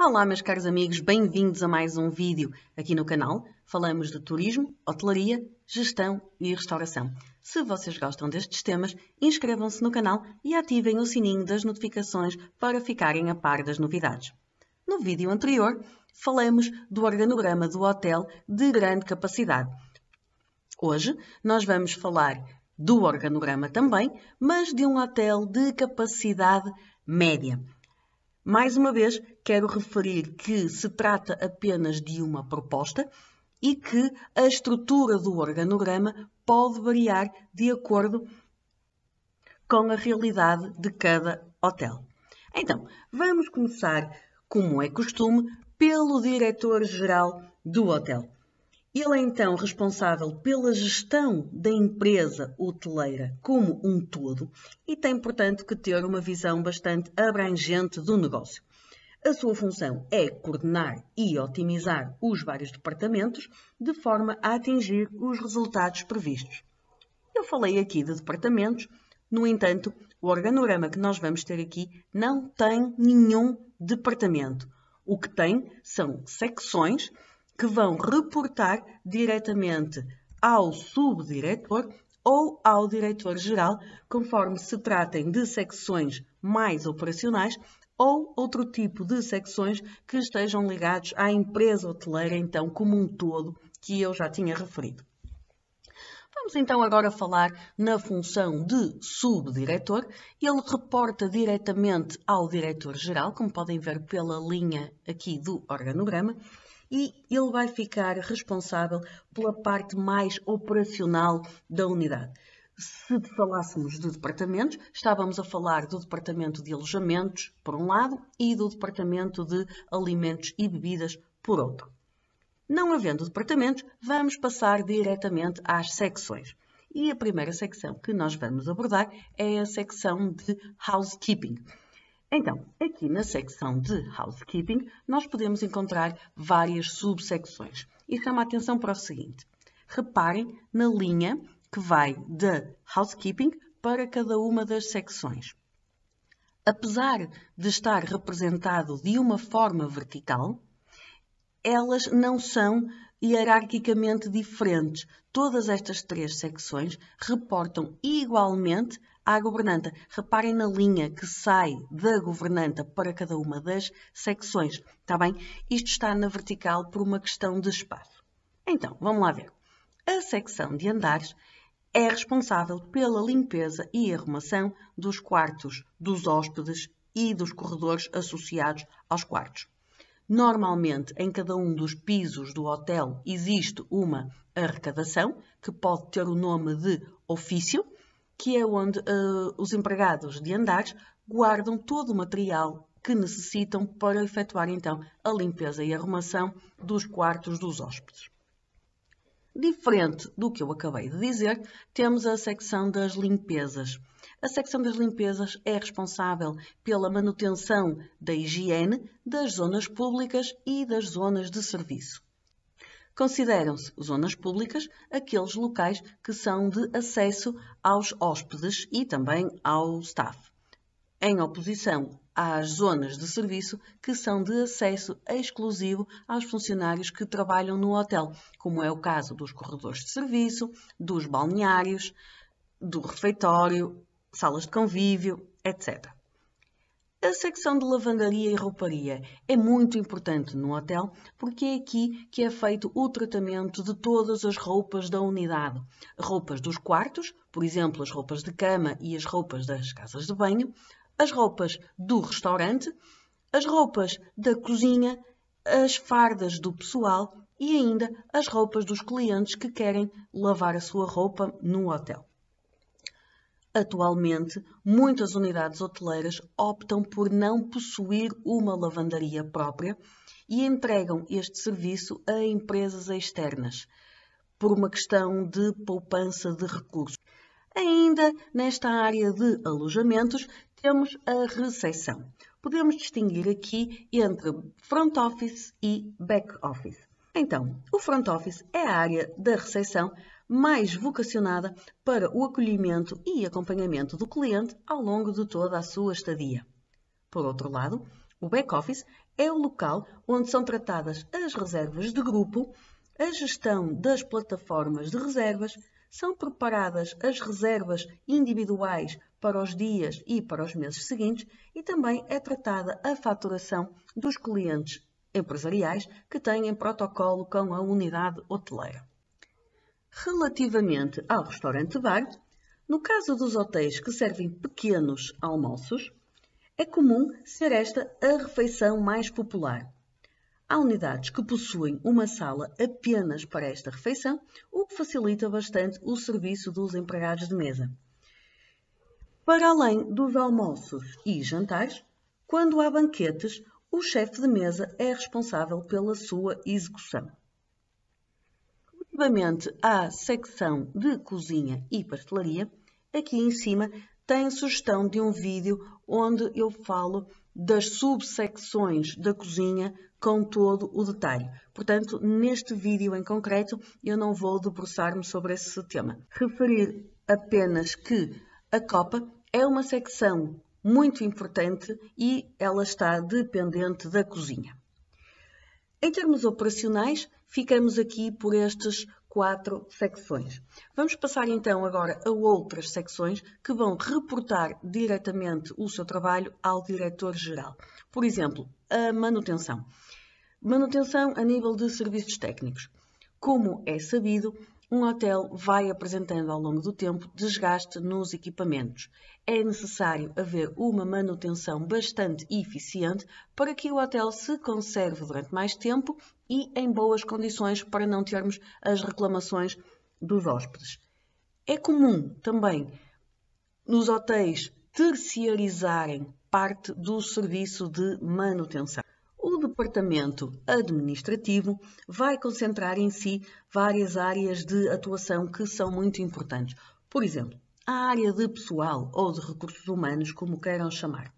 Olá, meus caros amigos, bem-vindos a mais um vídeo aqui no canal. Falamos de turismo, hotelaria, gestão e restauração. Se vocês gostam destes temas, inscrevam-se no canal e ativem o sininho das notificações para ficarem a par das novidades. No vídeo anterior, falamos do organograma do hotel de grande capacidade. Hoje, nós vamos falar do organograma também, mas de um hotel de capacidade média. Mais uma vez, quero referir que se trata apenas de uma proposta e que a estrutura do organograma pode variar de acordo com a realidade de cada hotel. Então, vamos começar, como é costume, pelo diretor-geral do hotel. Ele é então responsável pela gestão da empresa hoteleira como um todo e tem, portanto, que ter uma visão bastante abrangente do negócio. A sua função é coordenar e otimizar os vários departamentos de forma a atingir os resultados previstos. Eu falei aqui de departamentos, no entanto, o organograma que nós vamos ter aqui não tem nenhum departamento. O que tem são secções que vão reportar diretamente ao subdiretor ou ao diretor-geral, conforme se tratem de secções mais operacionais ou outro tipo de secções que estejam ligados à empresa hoteleira, então, como um todo, que eu já tinha referido. Vamos então agora falar na função de subdiretor. Ele reporta diretamente ao diretor-geral, como podem ver pela linha aqui do organograma, e ele vai ficar responsável pela parte mais operacional da unidade. Se falássemos de departamentos, estávamos a falar do departamento de alojamentos, por um lado, e do departamento de alimentos e bebidas, por outro. Não havendo departamentos, vamos passar diretamente às secções. E a primeira secção que nós vamos abordar é a secção de housekeeping. Então, aqui na secção de Housekeeping, nós podemos encontrar várias subsecções. E chama a atenção para o seguinte. Reparem na linha que vai da Housekeeping para cada uma das secções. Apesar de estar representado de uma forma vertical, elas não são hierarquicamente diferentes. Todas estas três secções reportam igualmente à governanta. Reparem na linha que sai da governanta para cada uma das secções, está bem? Isto está na vertical por uma questão de espaço. Então, vamos lá ver. A secção de andares é responsável pela limpeza e arrumação dos quartos dos hóspedes e dos corredores associados aos quartos. Normalmente, em cada um dos pisos do hotel existe uma arrecadação, que pode ter o nome de ofício, que é onde uh, os empregados de andares guardam todo o material que necessitam para efetuar então a limpeza e arrumação dos quartos dos hóspedes. Diferente do que eu acabei de dizer, temos a secção das limpezas. A secção das limpezas é responsável pela manutenção da higiene das zonas públicas e das zonas de serviço. Consideram-se zonas públicas aqueles locais que são de acesso aos hóspedes e também ao staff, em oposição às zonas de serviço que são de acesso exclusivo aos funcionários que trabalham no hotel, como é o caso dos corredores de serviço, dos balneários, do refeitório, salas de convívio, etc. A secção de lavandaria e rouparia é muito importante no hotel porque é aqui que é feito o tratamento de todas as roupas da unidade. Roupas dos quartos, por exemplo, as roupas de cama e as roupas das casas de banho, as roupas do restaurante, as roupas da cozinha, as fardas do pessoal e ainda as roupas dos clientes que querem lavar a sua roupa no hotel. Atualmente, muitas unidades hoteleiras optam por não possuir uma lavandaria própria e entregam este serviço a empresas externas, por uma questão de poupança de recursos. Ainda nesta área de alojamentos, temos a recepção. Podemos distinguir aqui entre front office e back office. Então, o front office é a área da recepção mais vocacionada para o acolhimento e acompanhamento do cliente ao longo de toda a sua estadia. Por outro lado, o back-office é o local onde são tratadas as reservas de grupo, a gestão das plataformas de reservas, são preparadas as reservas individuais para os dias e para os meses seguintes e também é tratada a faturação dos clientes empresariais que têm protocolo com a unidade hoteleira. Relativamente ao restaurante-bar, no caso dos hotéis que servem pequenos almoços, é comum ser esta a refeição mais popular. Há unidades que possuem uma sala apenas para esta refeição, o que facilita bastante o serviço dos empregados de mesa. Para além dos almoços e jantares, quando há banquetes, o chefe de mesa é responsável pela sua execução. Relativamente à secção de cozinha e pastelaria, aqui em cima tem sugestão de um vídeo onde eu falo das subsecções da cozinha com todo o detalhe. Portanto, neste vídeo em concreto, eu não vou debruçar-me sobre esse tema. Referir apenas que a copa é uma secção muito importante e ela está dependente da cozinha. Em termos operacionais, ficamos aqui por estas quatro secções. Vamos passar então agora a outras secções que vão reportar diretamente o seu trabalho ao diretor-geral. Por exemplo, a manutenção. Manutenção a nível de serviços técnicos. Como é sabido, um hotel vai apresentando ao longo do tempo desgaste nos equipamentos. É necessário haver uma manutenção bastante eficiente para que o hotel se conserve durante mais tempo e em boas condições para não termos as reclamações dos hóspedes. É comum também nos hotéis terciarizarem parte do serviço de manutenção departamento administrativo vai concentrar em si várias áreas de atuação que são muito importantes. Por exemplo, a área de pessoal ou de recursos humanos, como queiram chamar.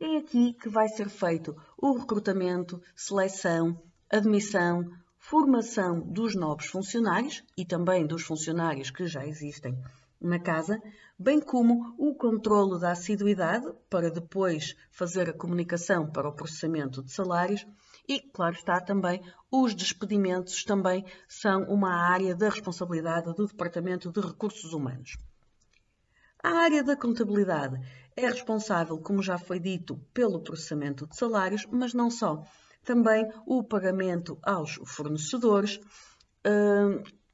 É aqui que vai ser feito o recrutamento, seleção, admissão, formação dos novos funcionários e também dos funcionários que já existem na casa, bem como o controlo da assiduidade para depois fazer a comunicação para o processamento de salários e, claro está, também os despedimentos também são uma área da responsabilidade do Departamento de Recursos Humanos. A área da contabilidade é responsável, como já foi dito, pelo processamento de salários, mas não só. Também o pagamento aos fornecedores,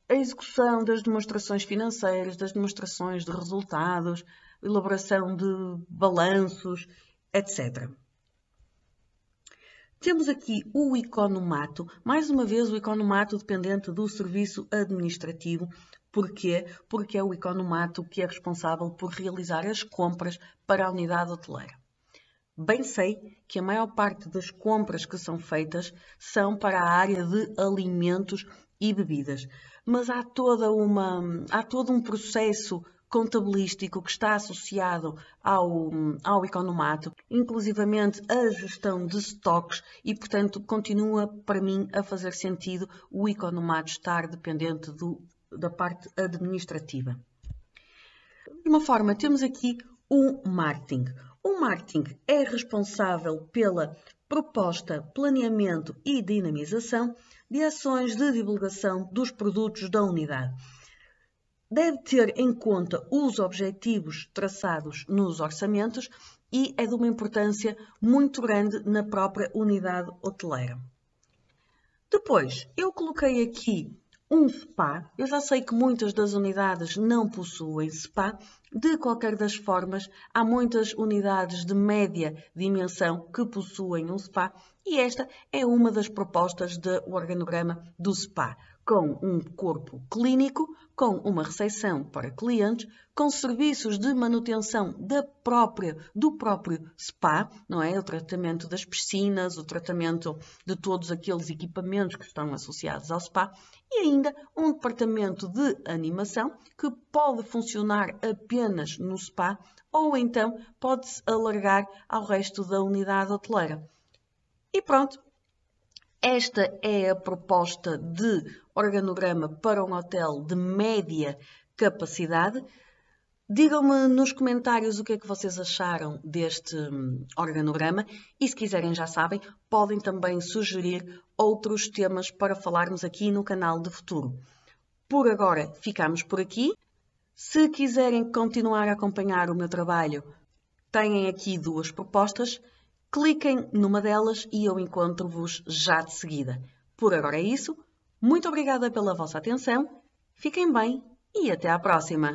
a execução das demonstrações financeiras, das demonstrações de resultados, elaboração de balanços, etc. Temos aqui o economato, mais uma vez o economato dependente do serviço administrativo. Porquê? Porque é o economato que é responsável por realizar as compras para a unidade hoteleira. Bem sei que a maior parte das compras que são feitas são para a área de alimentos e bebidas. Mas há, toda uma, há todo um processo contabilístico que está associado ao, ao economato, inclusivamente a gestão de estoques e, portanto, continua para mim a fazer sentido o economato estar dependente do, da parte administrativa. De uma forma, temos aqui o marketing. O marketing é responsável pela proposta, planeamento e dinamização de ações de divulgação dos produtos da unidade. Deve ter em conta os objetivos traçados nos orçamentos e é de uma importância muito grande na própria unidade hoteleira. Depois, eu coloquei aqui um SPA. Eu já sei que muitas das unidades não possuem SPA. De qualquer das formas, há muitas unidades de média dimensão que possuem um SPA e esta é uma das propostas do organograma do SPA com um corpo clínico, com uma recepção para clientes, com serviços de manutenção da própria, do próprio spa, não é? O tratamento das piscinas, o tratamento de todos aqueles equipamentos que estão associados ao spa e ainda um departamento de animação que pode funcionar apenas no spa ou então pode-se alargar ao resto da unidade hoteleira. E pronto, esta é a proposta de organograma para um hotel de média capacidade. Digam-me nos comentários o que é que vocês acharam deste hum, organograma e, se quiserem, já sabem, podem também sugerir outros temas para falarmos aqui no canal de futuro. Por agora, ficamos por aqui. Se quiserem continuar a acompanhar o meu trabalho, têm aqui duas propostas. Cliquem numa delas e eu encontro-vos já de seguida. Por agora é isso. Muito obrigada pela vossa atenção. Fiquem bem e até à próxima!